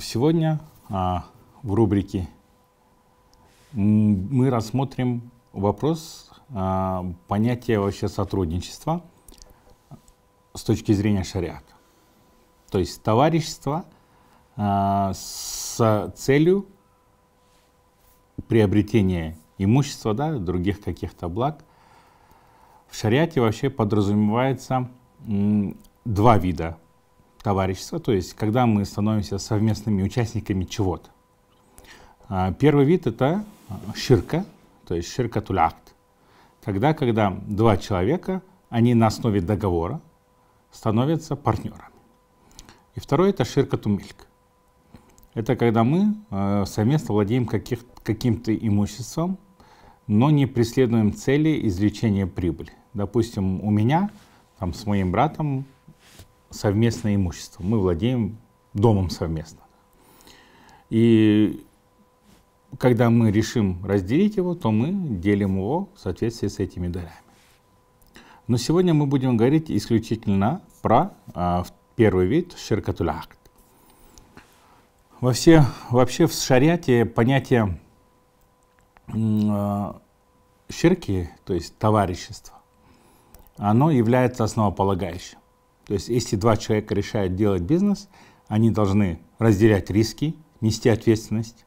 Сегодня а, в рубрике мы рассмотрим вопрос а, понятия вообще сотрудничества с точки зрения шариата. То есть товарищество а, с целью приобретения имущества, да, других каких-то благ. В шариате вообще подразумевается м, два вида товарищества, то есть когда мы становимся совместными участниками чего-то. А, первый вид — это а, ширка, то есть ширка тулякт. Тогда, когда два человека, они на основе договора становятся партнерами. И второй — это ширка тумильк. Это когда мы а, совместно владеем каким-то имуществом, но не преследуем цели извлечения прибыли. Допустим, у меня там, с моим братом совместное имущество. Мы владеем домом совместно. И когда мы решим разделить его, то мы делим его в соответствии с этими дарями. Но сегодня мы будем говорить исключительно про а, первый вид ширкатулякт. Во все, вообще в шариате понятие э, ширки, то есть товарищество, оно является основополагающим. То есть если два человека решают делать бизнес, они должны разделять риски, нести ответственность.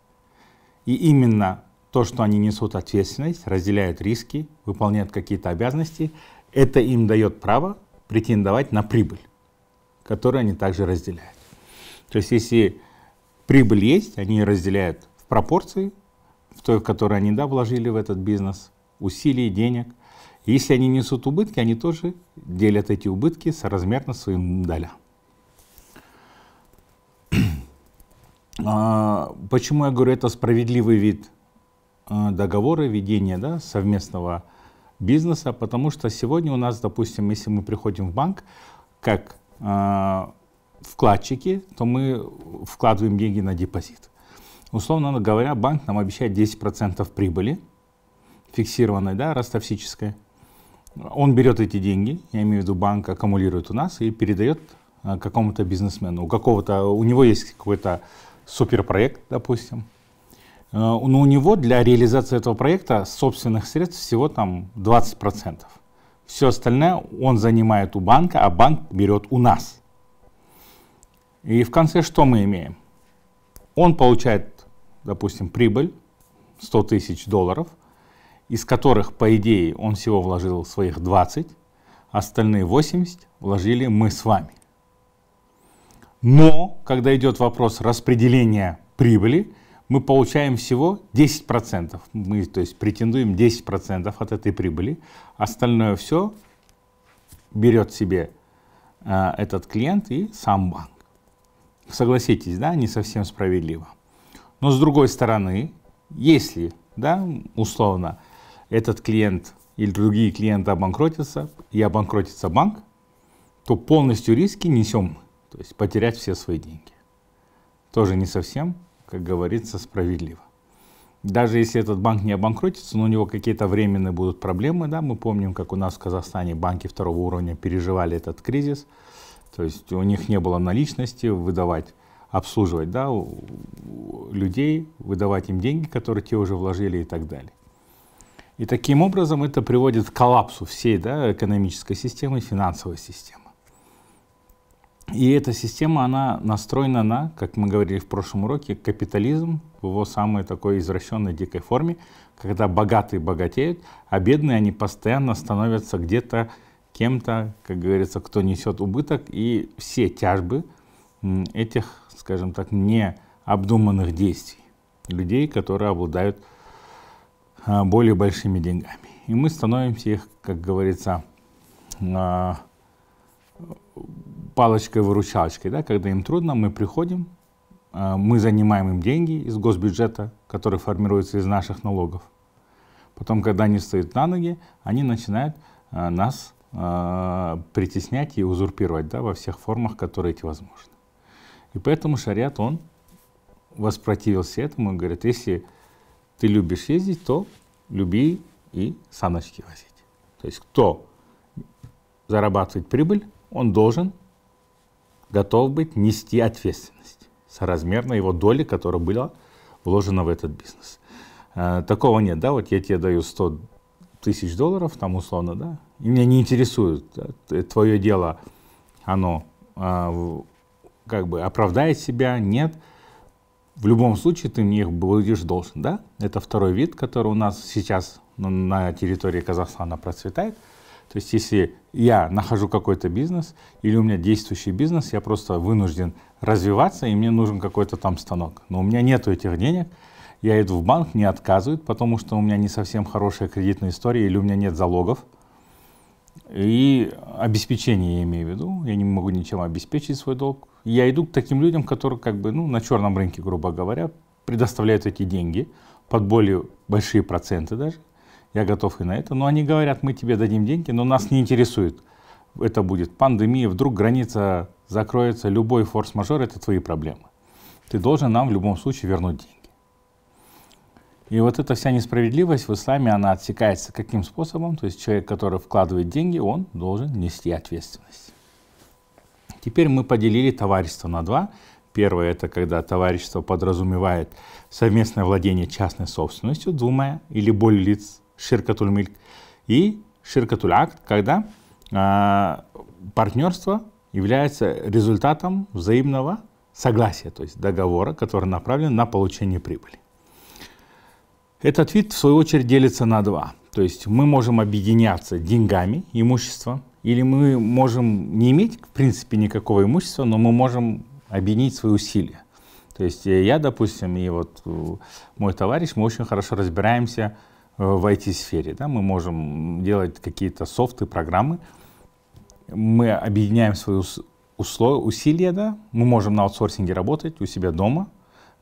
И именно то, что они несут ответственность, разделяют риски, выполняют какие-то обязанности, это им дает право претендовать на прибыль, которую они также разделяют. То есть если прибыль есть, они разделяют в пропорции, в той, в которой они да, вложили в этот бизнес, усилий, денег – если они несут убытки, они тоже делят эти убытки соразмерно своим долям. А, почему я говорю, это справедливый вид а, договора, ведения да, совместного бизнеса? Потому что сегодня у нас, допустим, если мы приходим в банк как э, вкладчики, то мы вкладываем деньги на депозит. Условно говоря, банк нам обещает 10% прибыли фиксированной, да, ростовсической. Он берет эти деньги, я имею в виду банк, аккумулирует у нас и передает э, какому-то бизнесмену. У какого-то, у него есть какой-то суперпроект, допустим. Э, но у него для реализации этого проекта собственных средств всего там 20%. Все остальное он занимает у банка, а банк берет у нас. И в конце что мы имеем? Он получает, допустим, прибыль 100 тысяч долларов – из которых, по идее, он всего вложил своих 20, остальные 80 вложили мы с вами. Но, когда идет вопрос распределения прибыли, мы получаем всего 10%. Мы, то есть, претендуем 10% от этой прибыли. Остальное все берет себе э, этот клиент и сам банк. Согласитесь, да, не совсем справедливо. Но с другой стороны, если, да, условно, этот клиент или другие клиенты обанкротятся и обанкротится банк, то полностью риски несем, то есть потерять все свои деньги. Тоже не совсем, как говорится, справедливо. Даже если этот банк не обанкротится, но у него какие-то временные будут проблемы, да, мы помним, как у нас в Казахстане банки второго уровня переживали этот кризис, то есть у них не было наличности выдавать, обслуживать да, людей, выдавать им деньги, которые те уже вложили и так далее. И таким образом это приводит к коллапсу всей да, экономической системы, финансовой системы. И эта система, она настроена на, как мы говорили в прошлом уроке, капитализм в его самой такой извращенной дикой форме, когда богатые богатеют, а бедные, они постоянно становятся где-то кем-то, как говорится, кто несет убыток, и все тяжбы этих, скажем так, необдуманных действий людей, которые обладают а, более большими деньгами. И мы становимся их, как говорится, а, палочкой-выручалочкой. Да? Когда им трудно, мы приходим, а, мы занимаем им деньги из госбюджета, который формируется из наших налогов. Потом, когда они стоят на ноги, они начинают нас притеснять и узурпировать да, во всех формах, которые эти возможны. И поэтому шариат, он воспротивился этому и говорит, если ты любишь ездить, то люби и саночки возить. То есть кто зарабатывает прибыль, он должен готов быть нести ответственность соразмерно его доли, которая была вложена в этот бизнес. Э, такого нет, да, вот я тебе даю 100 тысяч долларов, там условно, да, и меня не интересует, да? твое дело, оно а, как бы оправдает себя, нет – в любом случае ты мне их будешь должен, да? Это второй вид, который у нас сейчас на территории Казахстана процветает. То есть если я нахожу какой-то бизнес или у меня действующий бизнес, я просто вынужден развиваться, и мне нужен какой-то там станок. Но у меня нету этих денег, я иду в банк, не отказывают, потому что у меня не совсем хорошая кредитная история или у меня нет залогов. И обеспечение я имею в виду, я не могу ничем обеспечить свой долг, я иду к таким людям, которые как бы, ну, на черном рынке, грубо говоря, предоставляют эти деньги под более большие проценты даже. Я готов и на это. Но они говорят, мы тебе дадим деньги, но нас не интересует. Это будет пандемия, вдруг граница закроется, любой форс-мажор, это твои проблемы. Ты должен нам в любом случае вернуть деньги. И вот эта вся несправедливость в исламе, она отсекается каким способом? То есть человек, который вкладывает деньги, он должен нести ответственность. Теперь мы поделили товарищество на два. Первое – это когда товарищество подразумевает совместное владение частной собственностью двумя или более лиц ширкатуль И ширкатуль когда а, партнерство является результатом взаимного согласия, то есть договора, который направлен на получение прибыли. Этот вид, в свою очередь, делится на два. То есть мы можем объединяться деньгами, имуществом, или мы можем не иметь, в принципе, никакого имущества, но мы можем объединить свои усилия. То есть э, я, допустим, и вот э, мой товарищ, мы очень хорошо разбираемся э, в IT-сфере. Да? Мы можем делать какие-то софты, программы. Мы объединяем свои усилия, да? мы можем на аутсорсинге работать у себя дома,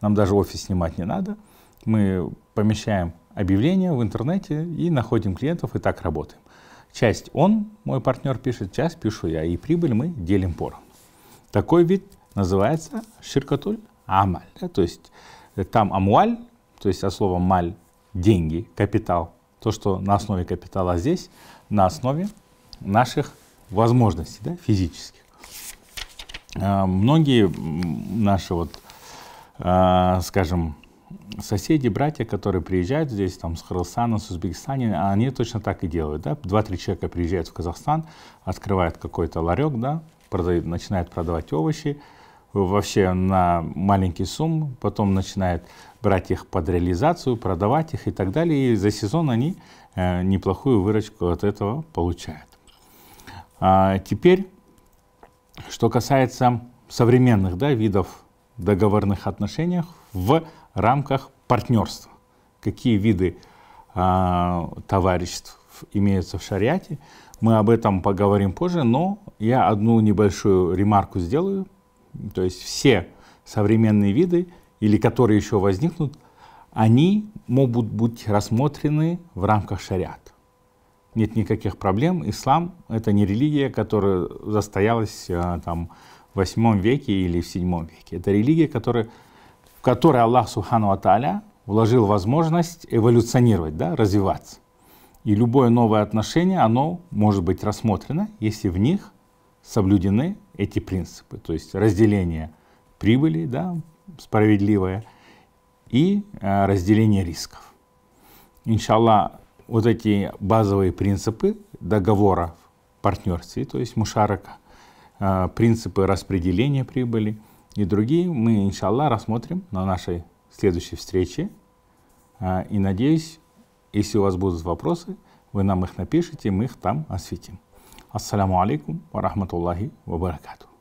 нам даже офис снимать не надо. Мы помещаем объявления в интернете и находим клиентов, и так работаем. Часть он, мой партнер, пишет, часть пишу я, и прибыль мы делим пором. Такой вид называется ширкатуль амаль, да, то есть э, там амуаль, то есть от слова маль, деньги, капитал, то, что на основе капитала, здесь на основе наших возможностей да, физических. Э, многие наши, вот, э, скажем, соседи, братья, которые приезжают здесь, там, с Кыргызстана, с Узбекистана, они точно так и делают, да, два-три человека приезжают в Казахстан, открывают какой-то ларек, да, продают, начинают продавать овощи, вообще на маленький сумм, потом начинают брать их под реализацию, продавать их и так далее, и за сезон они э, неплохую выручку от этого получают. А теперь, что касается современных да, видов договорных отношений в рамках партнерства. Какие виды э, товариществ имеются в шариате, мы об этом поговорим позже, но я одну небольшую ремарку сделаю. То есть все современные виды, или которые еще возникнут, они могут быть рассмотрены в рамках шариата. Нет никаких проблем. Ислам — это не религия, которая застоялась а, там, в 8 веке или в 7 веке. Это религия, которая которой Аллах Субхану Аталя вложил возможность эволюционировать, да, развиваться. И любое новое отношение, оно может быть рассмотрено, если в них соблюдены эти принципы, то есть разделение прибыли, да, справедливое, и э, разделение рисков. Иншаллах, вот эти базовые принципы договора в партнерстве, то есть мушарака, э, принципы распределения прибыли – и другие мы, иншаллах, рассмотрим на нашей следующей встрече. А, и надеюсь, если у вас будут вопросы, вы нам их напишите, мы их там осветим. Ассаламу алейкум варахматуллахи рахматуллахи ва баракату.